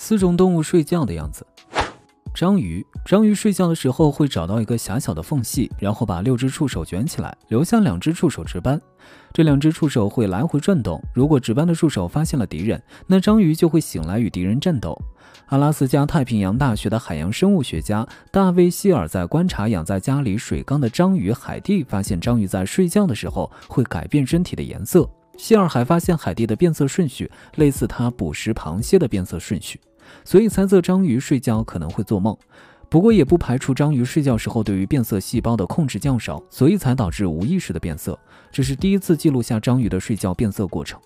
四种动物睡觉的样子。章鱼，章鱼睡觉的时候会找到一个狭小的缝隙，然后把六只触手卷起来，留下两只触手值班。这两只触手会来回转动。如果值班的触手发现了敌人，那章鱼就会醒来与敌人战斗。阿拉斯加太平洋大学的海洋生物学家大卫希尔在观察养在家里水缸的章鱼海蒂，发现章鱼在睡觉的时候会改变身体的颜色。希尔还发现海蒂的变色顺序类似它捕食螃蟹的变色顺序。所以猜测章鱼睡觉可能会做梦，不过也不排除章鱼睡觉时候对于变色细胞的控制较少，所以才导致无意识的变色。这是第一次记录下章鱼的睡觉变色过程。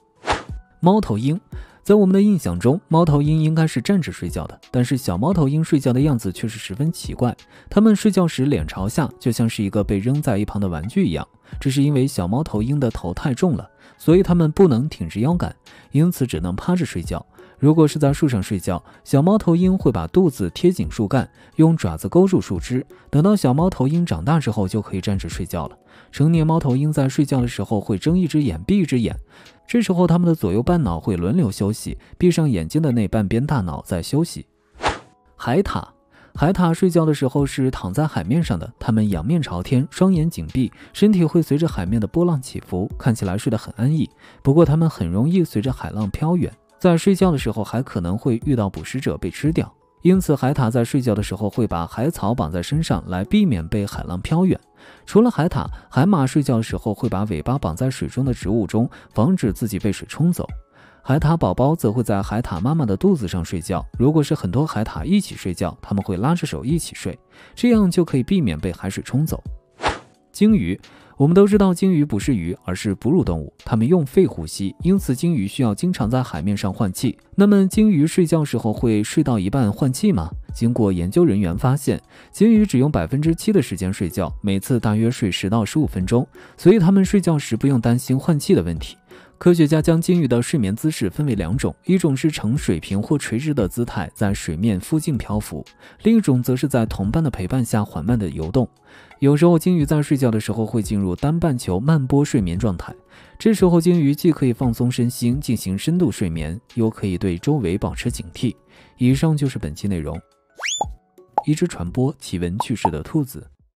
猫头鹰，在我们的印象中，猫头鹰应该是站着睡觉的。但是小猫头鹰睡觉的样子却是十分奇怪。它们睡觉时脸朝下，就像是一个被扔在一旁的玩具一样。这是因为小猫头鹰的头太重了，所以它们不能挺直腰杆，因此只能趴着睡觉。如果是在树上睡觉，小猫头鹰会把肚子贴紧树干，用爪子勾住树枝。等到小猫头鹰长大之后，就可以站着睡觉了。成年猫头鹰在睡觉的时候会睁一只眼闭一只眼。这时候，他们的左右半脑会轮流休息，闭上眼睛的那半边大脑在休息。海獭，海獭睡觉的时候是躺在海面上的，它们仰面朝天，双眼紧闭，身体会随着海面的波浪起伏，看起来睡得很安逸。不过，它们很容易随着海浪飘远，在睡觉的时候还可能会遇到捕食者被吃掉。因此，海獭在睡觉的时候会把海草绑在身上，来避免被海浪漂远。除了海獭，海马睡觉的时候会把尾巴绑在水中的植物中，防止自己被水冲走。海獭宝宝则会在海獭妈妈的肚子上睡觉。如果是很多海獭一起睡觉，他们会拉着手一起睡，这样就可以避免被海水冲走。鲸鱼。我们都知道，鲸鱼不是鱼，而是哺乳动物，它们用肺呼吸，因此鲸鱼需要经常在海面上换气。那么，鲸鱼睡觉时候会睡到一半换气吗？经过研究人员发现，鲸鱼只用百分之七的时间睡觉，每次大约睡十到十五分钟，所以它们睡觉时不用担心换气的问题。科学家将鲸鱼的睡眠姿势分为两种：一种是呈水平或垂直的姿态在水面附近漂浮，另一种则是在同伴的陪伴下缓慢地游动。有时候，鲸鱼在睡觉的时候会进入单半球慢波睡眠状态，这时候鲸鱼既可以放松身心进行深度睡眠，又可以对周围保持警惕。以上就是本期内容。一只传播奇闻趣事的兔子。